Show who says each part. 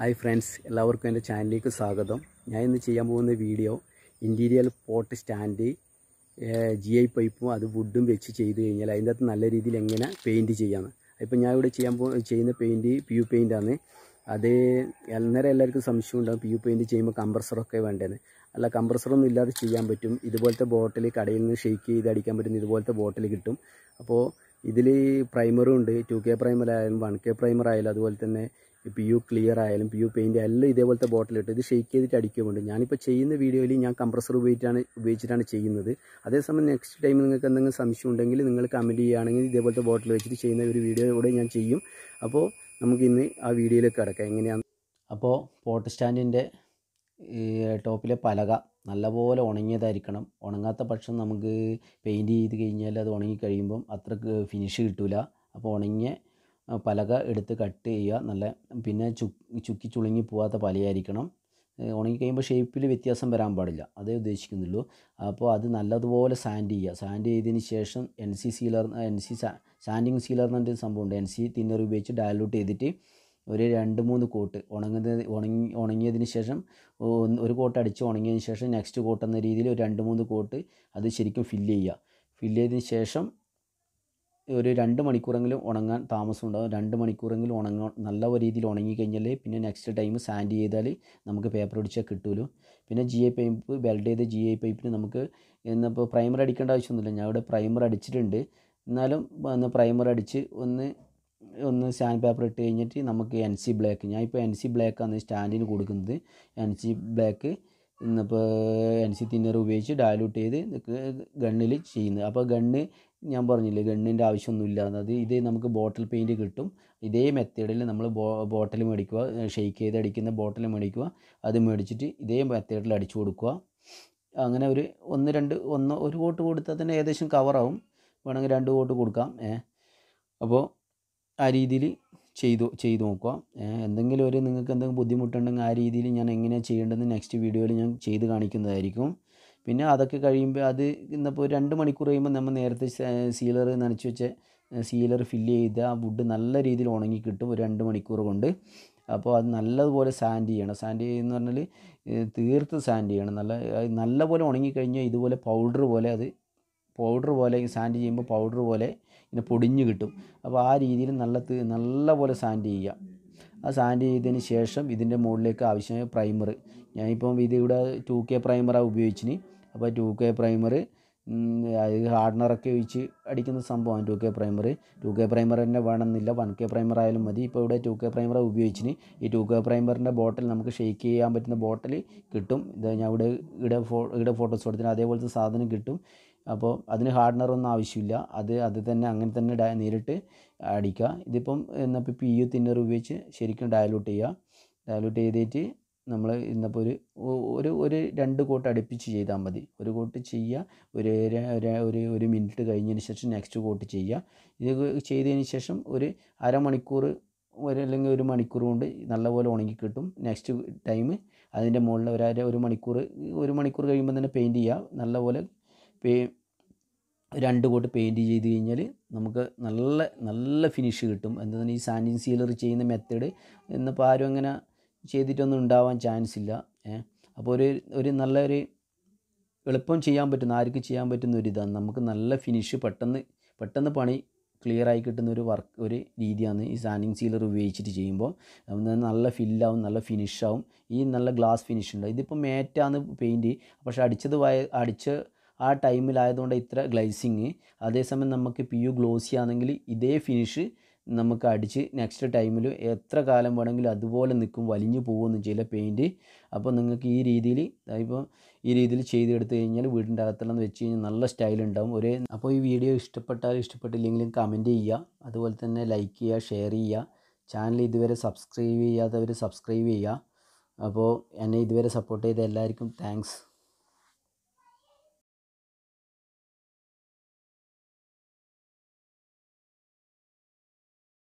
Speaker 1: hi friends എല്ലാവർക്കും എൻ്റെ ചാനലിലേക്ക് സ്വാഗതം ഞാൻ ഇന്ന് ചെയ്യാൻ പോകുന്ന video interior pot stand G I പൈപ്പും അത് വുഡും വെച്ച് ചെയ്ത് കഴിഞ്ഞാൽ അതിൻ്റെ അകത്ത് നല്ല രീതിയിൽ എങ്ങനെ പെയിൻറ്റ് ചെയ്യാമെന്ന് ഇപ്പം ഞാൻ ഇവിടെ ചെയ്യാൻ പോ ചെയ്യുന്ന പെയിൻറ്റ് പി യു പെയിൻ്റാണ് അത് അന്നേരം എല്ലാവർക്കും സംശയം ഉണ്ടാകും പി യു പെയിൻറ്റ് ചെയ്യുമ്പോൾ കമ്പ്രസറൊക്കെ വേണ്ടതെന്ന് അല്ല കമ്പ്രസറൊന്നും ഇല്ലാതെ ചെയ്യാൻ പറ്റും ഇതുപോലത്തെ ബോട്ടിൽ കടയിൽ നിന്ന് ഷെയ്ക്ക് ചെയ്ത് അടിക്കാൻ പറ്റുന്ന ഇതുപോലത്തെ ബോട്ടിൽ കിട്ടും അപ്പോൾ ഇതിൽ പ്രൈമറും ഉണ്ട് ടു കെ പ്രൈമർ ആയാലും വൺ കെ പ്രൈമർ ആയാലും അതുപോലെ തന്നെ പി യു ക്ലിയർ ആയാലും പി യു പെയിൻ്റ് എല്ലാം ഇതേപോലത്തെ ബോട്ടിലിട്ട് ഇത് ഷെയ്ക്ക് ചെയ്തിട്ട് അടിക്കുമുണ്ട് ഞാനിപ്പോൾ ചെയ്യുന്ന വീഡിയോയിൽ ഞാൻ കംപ്രസർ ഉപയോഗിച്ചാണ് ഉപയോഗിച്ചിട്ടാണ് ചെയ്യുന്നത് അതേസമയം നെക്സ്റ്റ് ടൈം നിങ്ങൾക്ക് എന്തെങ്കിലും സംശയം ഉണ്ടെങ്കിൽ നിങ്ങൾ കമൻറ്റ് ചെയ്യുകയാണെങ്കിൽ ഇതേപോലത്തെ ബോട്ടിൽ വെച്ചിട്ട് ചെയ്യുന്ന ഒരു വീഡിയോ കൂടെ ഞാൻ ചെയ്യും അപ്പോൾ നമുക്ക് ആ വീഡിയോയിലേക്ക് കിടക്കാം എങ്ങനെയാണ് അപ്പോൾ പോട്ട് സ്റ്റാൻഡിൻ്റെ ഈ ടോപ്പിലെ പലക നല്ലപോലെ ഉണങ്ങിയതായിരിക്കണം ഉണങ്ങാത്ത പക്ഷം നമുക്ക് പെയിൻറ്റ് ചെയ്ത് കഴിഞ്ഞാൽ അത് ഉണങ്ങി കഴിയുമ്പം അത്രക്ക് ഫിനിഷ് കിട്ടില്ല അപ്പോൾ ഉണങ്ങിയ പലക എടുത്ത് കട്ട് ചെയ്യുക നല്ല പിന്നെ ചുക്കി ചുളുങ്ങി പോവാത്ത പലയായിരിക്കണം ഉണങ്ങി കഴിയുമ്പോൾ ഷേപ്പിൽ വ്യത്യാസം വരാൻ പാടില്ല അതേ ഉദ്ദേശിക്കുന്നുള്ളൂ അപ്പോൾ അത് നല്ലതുപോലെ സാൻഡ് ചെയ്യുക സാൻഡ് ചെയ്തതിന് ശേഷം N C sealer N C sanding sealer എന്നൊരു സംഭവമുണ്ട് എൻ സി തിന്നർ ഉപയോഗിച്ച് ഡയലൂട്ട് ചെയ്തിട്ട് ഒരു രണ്ട് മൂന്ന് കോട്ട് ഉണങ്ങുന്ന ഉണങ്ങി ഉണങ്ങിയതിന് ശേഷം ഒരു കോട്ട് അടിച്ച് ഉണങ്ങിയതിന് ശേഷം നെക്സ്റ്റ് കോട്ട് എന്ന രീതിയിൽ ഒരു രണ്ട് മൂന്ന് കോട്ട് അത് ശരിക്കും ഫില്ല് ചെയ്യുക ഫില്ല് ചെയ്തതിന് ശേഷം ഒരു രണ്ട് മണിക്കൂറെങ്കിലും ഉണങ്ങാൻ താമസം ഉണ്ടാകും രണ്ട് മണിക്കൂറെങ്കിലും ഉണങ്ങ നല്ല രീതിയിൽ ഉണങ്ങിക്കഴിഞ്ഞാൽ കഴിഞ്ഞാൽ പിന്നെ നെക്സ്റ്റ് ടൈം സാൻഡ് ചെയ്താൽ നമുക്ക് പേപ്പർ ഒടിച്ചാൽ കിട്ടുമല്ലോ പിന്നെ ജി ഐ പൈപ്പ് വെൽഡ് ചെയ്ത ജി ഐ പൈപ്പിന് നമുക്ക് ഇന്നിപ്പോൾ പ്രൈമർ അടിക്കേണ്ട ആവശ്യമൊന്നുമില്ല ഞാൻ ഇവിടെ പ്രൈമർ അടിച്ചിട്ടുണ്ട് എന്നാലും ഒന്ന് പ്രൈമർ അടിച്ച് ഒന്ന് ഒന്ന് സ്റ്റാൻഡ് പേപ്പർ ഇട്ട് കഴിഞ്ഞിട്ട് നമുക്ക് എൻ സി ബ്ലാക്ക് ഇപ്പോൾ എൻ സി ബ്ലാക്കാണ് സ്റ്റാൻഡിന് കൊടുക്കുന്നത് എൻ സി ബ്ലാക്ക് ഇന്നിപ്പോൾ എൻ സി തിന്നർ ഉപയോഗിച്ച് ഡയലൂട്ട് ചെയ്ത് ഗണ്ണിൽ ചെയ്യുന്നത് അപ്പോൾ ഗണ്ണ് ഞാൻ പറഞ്ഞില്ലേ ഗണ്ണിൻ്റെ ആവശ്യമൊന്നുമില്ല അത് ഇത് നമുക്ക് ബോട്ടിൽ പെയിൻറ്റ് കിട്ടും ഇതേ മെത്തേഡിൽ നമ്മൾ ബോ ബോട്ടിൽ മേടിക്കുക ഷെയ്ക്ക് ചെയ്ത് അടിക്കുന്ന ബോട്ടിൽ മേടിക്കുക അത് മേടിച്ചിട്ട് ഇതേ മെത്തേഡിൽ അടിച്ചു കൊടുക്കുക അങ്ങനെ ഒരു ഒന്ന് രണ്ട് ഒന്ന് ഒരു കോട്ട് കൊടുത്താൽ തന്നെ ഏകദേശം കവറാവും വേണമെങ്കിൽ രണ്ട് കോട്ട് കൊടുക്കാം അപ്പോൾ ആ രീതിയിൽ ചെയ്തു ചെയ്തു നോക്കുക എന്തെങ്കിലും ഒരു നിങ്ങൾക്ക് എന്തെങ്കിലും ബുദ്ധിമുട്ടുണ്ടെങ്കിൽ ആ രീതിയിൽ ഞാൻ എങ്ങനെയാണ് ചെയ്യേണ്ടതെന്ന് നെക്സ്റ്റ് വീഡിയോയിൽ ഞാൻ ചെയ്ത് കാണിക്കുന്നതായിരിക്കും പിന്നെ അതൊക്കെ കഴിയുമ്പോൾ അത് ഇന്നിപ്പോൾ രണ്ട് മണിക്കൂർ കഴിയുമ്പോൾ നമ്മൾ നേരത്തെ സീലർ നനച്ച് വെച്ച സീലർ ഫില്ല് ചെയ്ത് ആ വുഡ് നല്ല രീതിയിൽ ഉണങ്ങി കിട്ടും ഒരു രണ്ട് മണിക്കൂർ കൊണ്ട് അപ്പോൾ അത് നല്ലതുപോലെ സാൻഡ് ചെയ്യണം സാൻഡ് ചെയ്യുന്ന പറഞ്ഞാൽ തീർത്ത് സാൻഡ് ചെയ്യണം നല്ല നല്ലപോലെ ഉണങ്ങിക്കഴിഞ്ഞാൽ ഇതുപോലെ പൗഡർ പോലെ അത് പൗഡർ പോലെ സാൻഡ് ചെയ്യുമ്പോൾ പൗഡർ പോലെ ഇങ്ങനെ പൊടിഞ്ഞ് കിട്ടും അപ്പോൾ ആ രീതിയിൽ നല്ല നല്ല പോലെ സാൻഡ് ചെയ്യുക ആ സാൻഡ് ചെയ്തതിന് ശേഷം ഇതിൻ്റെ മുകളിലേക്ക് ആവശ്യമായ പ്രൈമർ ഞാനിപ്പം ഇത് ഇവിടെ ടു കെ പ്രൈമറാണ് ഉപയോഗിച്ചിന് അപ്പോൾ ടു കെ പ്രൈമർ അത് ഹാർഡ്നറൊക്കെ ഒഴിച്ച് അടിക്കുന്ന സംഭവമാണ് two K primer two K primer തന്നെ വേണമെന്നില്ല വൺ കെ പ്രൈമർ ആയാലും മതി ഇപ്പോൾ ഇവിടെ ടു കെ പ്രൈമർ ഉപയോഗിച്ചിന് ഈ ടു കെ പ്രൈമറിൻ്റെ ബോട്ടിൽ നമുക്ക് ഷെയ്ക്ക് ചെയ്യാൻ പറ്റുന്ന ബോട്ടിൽ കിട്ടും ഇത് ഞാൻ ഇവിടെ ഇവിടെ ഫോ ഇവിടെ ഫോട്ടോസ് കൊടുത്തിട്ട് അതേപോലത്തെ സാധനം കിട്ടും അപ്പോൾ അതിന് ഹാർഡ്നറൊന്നും ആവശ്യമില്ല അത് അത് തന്നെ അങ്ങനെ തന്നെ ഡ നേരിട്ട് അടിക്കുക ഇതിപ്പം എന്നപ്പോൾ പി യു തിന്നർ ഉപയോഗിച്ച് ശരിക്കും ഡയലൂട്ട് ചെയ്യുക ഡയലൂട്ട് ചെയ്തിട്ട് നമ്മൾ ഇന്നപ്പോൾ ഒരു ഒരു ഒരു രണ്ട് കോട്ട് അടുപ്പിച്ച് ചെയ്താൽ മതി ഒരു കോട്ട് ചെയ്യുക ഒരു ഒരു ഒരു മിനിറ്റ് കഴിഞ്ഞതിന് ശേഷം നെക്സ്റ്റ് കോട്ട് ചെയ്യുക ഇത് ചെയ്തതിന് ശേഷം ഒരു അരമണിക്കൂർ ഒരു അല്ലെങ്കിൽ ഒരു മണിക്കൂർ കൊണ്ട് നല്ലപോലെ ഉണങ്ങി കിട്ടും നെക്സ്റ്റ് ടൈം അതിൻ്റെ മുകളിൽ ഒരു അര ഒരു മണിക്കൂർ ഒരു മണിക്കൂർ കഴിയുമ്പോൾ തന്നെ പെയിൻറ്റ് ചെയ്യുക നല്ലപോലെ പേ രണ്ട് കോട്ട് പെയിൻറ്റ് ചെയ്ത് കഴിഞ്ഞാൽ നമുക്ക് നല്ല നല്ല ഫിനിഷ് കിട്ടും എന്താണെന്ന് ഈ സാൻഡിങ് സീലർ ചെയ്യുന്ന മെത്തേഡ് ഇന്നിപ്പോൾ ആരും അങ്ങനെ ചെയ്തിട്ടൊന്നും ഉണ്ടാവാൻ ചാൻസ് ഇല്ല ഏഹ് അപ്പോൾ ഒരു ഒരു നല്ലൊരു എളുപ്പം ചെയ്യാൻ പറ്റുന്ന ആർക്ക് ചെയ്യാൻ പറ്റുന്ന ഒരു ഇതാണ് നമുക്ക് നല്ല ഫിനിഷ് പെട്ടെന്ന് പെട്ടെന്ന് പണി ക്ലിയർ ആയി കിട്ടുന്ന ഒരു വർക്ക് ഒരു രീതിയാണ് ഈ സാനിങ് സീലർ ഉപയോഗിച്ചിട്ട് ചെയ്യുമ്പോൾ നല്ല ഫില്ലാവും നല്ല ഫിനിഷാവും ഈ നല്ല ഗ്ലാസ് ഫിനിഷ് ഉണ്ടാവും ഇതിപ്പോൾ മേറ്റാന്ന് പെയിൻറ്റ് പക്ഷേ അടിച്ചത് വയ അടിച്ച ആ ടൈമിലായതുകൊണ്ട് ഇത്ര ഗ്ലൈസിങ് അതേസമയം നമുക്ക് പി യു ഗ്ലോസി ആണെങ്കിൽ ഇതേ ഫിനിഷ് നമുക്ക് അടിച്ച് നെക്സ്റ്റ് ടൈമിൽ എത്ര കാലം വേണമെങ്കിലും അതുപോലെ നിൽക്കും വലിഞ്ഞു പോകുമെന്നും ചില പെയിൻറ്റ് അപ്പോൾ നിങ്ങൾക്ക് ഈ രീതിയിൽ ഇപ്പോൾ ഈ രീതിയിൽ ചെയ്തെടുത്തു കഴിഞ്ഞാൽ വീടിൻ്റെ അകത്തുള്ളതെന്ന് വെച്ച് കഴിഞ്ഞാൽ നല്ല സ്റ്റൈൽ ഉണ്ടാവും ഒരേ അപ്പോൾ ഈ വീഡിയോ ഇഷ്ടപ്പെട്ടാൽ ഇഷ്ടപ്പെട്ടില്ലെങ്കിലും കമൻറ്റ് ചെയ്യുക അതുപോലെ തന്നെ ലൈക്ക് ചെയ്യുക ഷെയർ ചെയ്യുക ചാനൽ ഇതുവരെ സബ്സ്ക്രൈബ് ചെയ്യാത്തവർ സബ്സ്ക്രൈബ് ചെയ്യുക അപ്പോൾ എന്നെ ഇതുവരെ സപ്പോർട്ട് ചെയ്ത എല്ലാവർക്കും താങ്ക്സ്